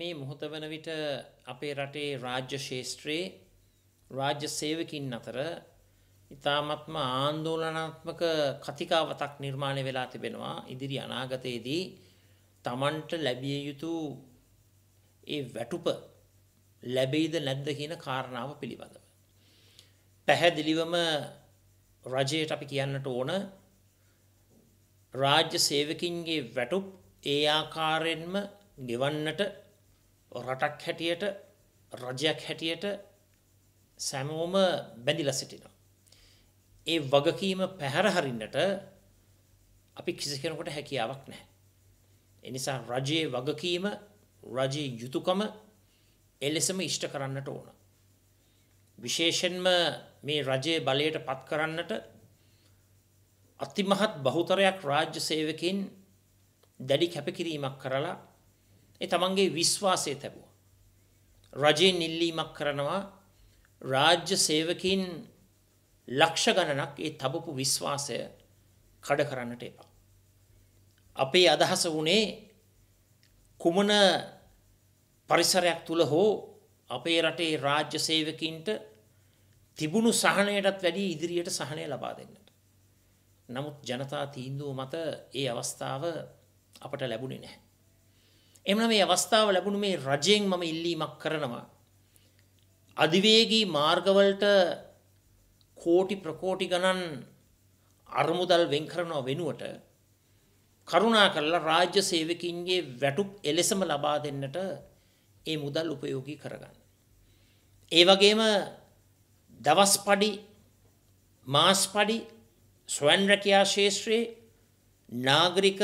මේ මොහොත වන විට අපේ රටේ රාජ්‍ය ශේෂත්‍රයේ රාජ්‍ය සේවකින් අතර ඉතාමත්ම ආන්දෝලනාත්මක කතිකාවතක් නිර්මාණය වෙලා තිබෙනවා ඉදිරි අනාගතයේදී තමන්ට ලැබිය යුතු ඒ වැටුප ලැබෙයිද නැද්ද කියන කාරණාව පිළිබඳව. පැහැදිලිවම රජයට අපි කියන්නට ඕන රාජ්‍ය සේවකින්ගේ වැටුප් ඒ ආකාරයෙන්ම ගෙවන්නට රටක් හැටියට රජයක් හැටියට සැමෝම බැඳිලා සිටිනවා. ඒ වගකීම පැහැර හරින්නට අපි කිසි කෙනෙකුට හැකියාවක් නැහැ. ඒ නිසා රජයේ වගකීම රජයේ යුතුයකම එලෙසම ඉෂ්ට කරන්නට ඕන. විශේෂයෙන්ම මේ රජයේ බලයට පත් කරන්නට අතිමහත් බහුතරයක් රාජ්‍ය සේවකයන් දැඩි කැපකිරීමක් කරලා ඒ තමන්ගේ විශ්වාසය තැබුවා. රජයෙන් ඉල්ලීමක් කරනවා රාජ්‍ය සේවකින් ලක්ෂ ගණනක් ඒ තබපු විශ්වාසය කඩ කරන්නට එපා. අපේ අදහස වුණේ කුමන පරිසරයක් තුල හෝ අපේ රටේ රාජ්‍ය සේවකින්ට තිබුණු සහනයටත් වැඩි ඉදිරියට සහනය ලබා දෙන්නට. නමුත් ජනතා තීන්දුව මත ඒ අවස්ථාව අපට ලැබුණේ නැහැ. එමන මේ අවස්ථාව ලැබුණු මේ රජයෙන් මම ඉල්ලීමක් කරනවා. අධිවේගී මාර්ගවලට කෝටි ප්‍රකෝටි ගණන් අරමුදල් වෙන් කරනව වෙනුවට කරුණා කරලා රාජ්‍ය සේවකින්ගේ වැටුප් එලෙසම ලබා දෙන්නට ඒ මුදල් උපයෝගී කරගන්න. ඒ වගේම දවස් පඩි මාස් පඩි ස්වයන් රැකියා ශේෂ්ත්‍රයේ නාගරික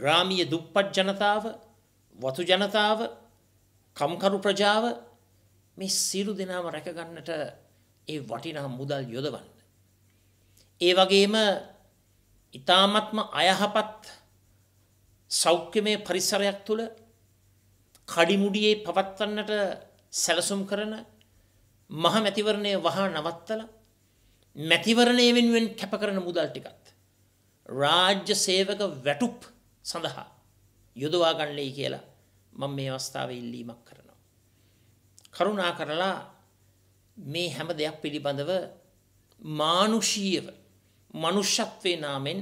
ග්‍රාමීය දුප්පත් ජනතාව වතු ජනතාව කම්කරු ප්‍රජාව මේ සියලු දෙනාම රැකගන්නට ඒ වටිනා මුදල් යොදවන්න. ඒ වගේම ඊ타ත්ම අයහපත් සෞඛ්‍යමය පරිසරයක් තුල කඩිමුඩියේ පවත්වන්නට සැලසුම් කරන මහ මැතිවරණය වහා නවත්තලා මැතිවරණය වෙනුවෙන් කැපකරන මුදල් ටිකත් රාජ්‍ය සේවක වැටුප් සඳහා යොදවා ගන්නලයි කියලා මම මේ අවස්ථාවේ ඉල්ලීමක් කරනවා. කරුණා කරලා මේ හැම දෙයක් පිළිබඳව මානුෂීයව මනුෂ්‍යත්වේ නාමෙන්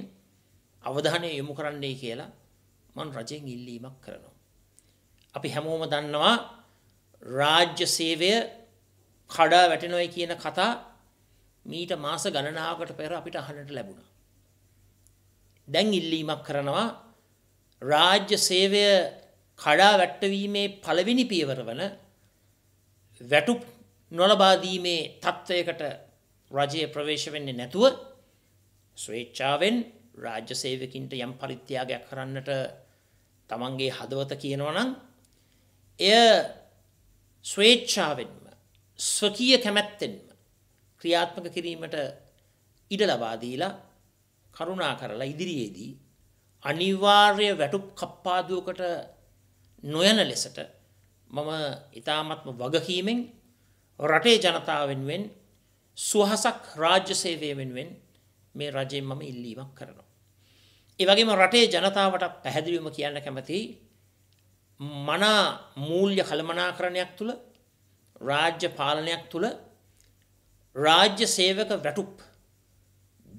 අවධානය යොමු කරන්නේ කියලා මම රජෙන් ඉල්ලීමක් කරනවා. අපි හැමෝම දන්නවා රාජ්‍ය සේවය කඩා වැටෙනොයි කියන කතා මීට මාස ගණනාවකට පෙර අපිට අහන්නට ලැබුණා. දැන් ඉල්ලීමක් කරනවා රාජ්‍ය සේවය කඩා වැට්ටවීමේ පළවෙනි පියවර වන වැටුප් නොලබාදීමේ තත්ත්වයකට රජය ප්‍රවේශ වෙන්නේ නැතුව ස්වේච්ඡාවෙන් රාජ්‍ය සේවකින්ට යම් පරිත්‍යාගයක් කරන්නට තමන්ගේ හදවත කියනවනම් එය ස්වේච්ඡාවෙන්ම ස්වකීය කැමැත්තෙන්ම ක්‍රියාත්මක කිරීමට ඉඩ ලබා දීලා කරුණා කරලා ඉදිරියේදී අනිවාර්ය වැටුප් කප්පාදුවකට නොයන ලෙසට මම ඉතාමත්ම වගකීමෙන් රටේ ජනතාවෙන්වෙන් සුවහසක් රාජ්‍ය සේවයමෙන්වෙන් මේ රජයෙන් මම ඉල්ලීමක් කරනවා. ඒවගේම රටේ ජනතාවට පැහැදිලිවම කියන්න කැමති මනා මූල්්‍ය කළමනාකරණයක් තුළ රාජ්‍ය පාලනයක් තුළ රාජ්‍ය සේවක වැටුප්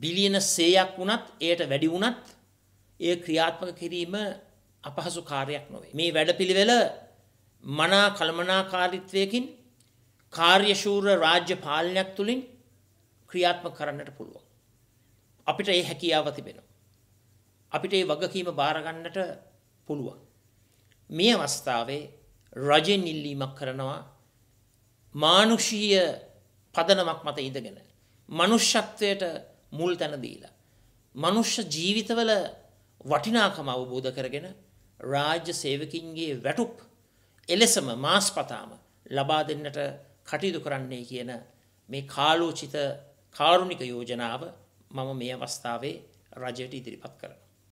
බිලියන සේයක් වුණත් එයට වැඩි වුණත් ඒ ක්‍රියාත්මක කිරීම අපහසු කාර්යක් නොවේ. මේ වැඩපිළිවෙල මනා කළමනාකාරීත්වයකින් කාර්යශූර රාජ්‍ය පාලනයක් තුළින් ක්‍රියාත්මක කරන්නට පුළුවන්. අපිට ඒ හැකියාව තිබෙනවා. අපිට ඒ වගකීම බාරගන්නට පුළුවන්. මේ අවස්ථාවේ රජෙන් ඉල්ලීමක් කරනවා මානුෂීය පදනමක් මත ඉඳගෙන මනුෂ්‍යත්වයට මුල් තැන දීලා මනුෂ්‍ය ජීවිතවල වටිනාකම අවබෝධ කරගෙන රාජ්‍ය සේවකින්ගේ වැටුප් එලෙසම මාස්පතාම ලබා දෙන්නට කටයුතු කරන්නේ කියන මේ කාලෝචිත කාරුණික යෝජනාව මම මේ අවස්ථාවේ රජයට ඉදිරිපත් කරනවා.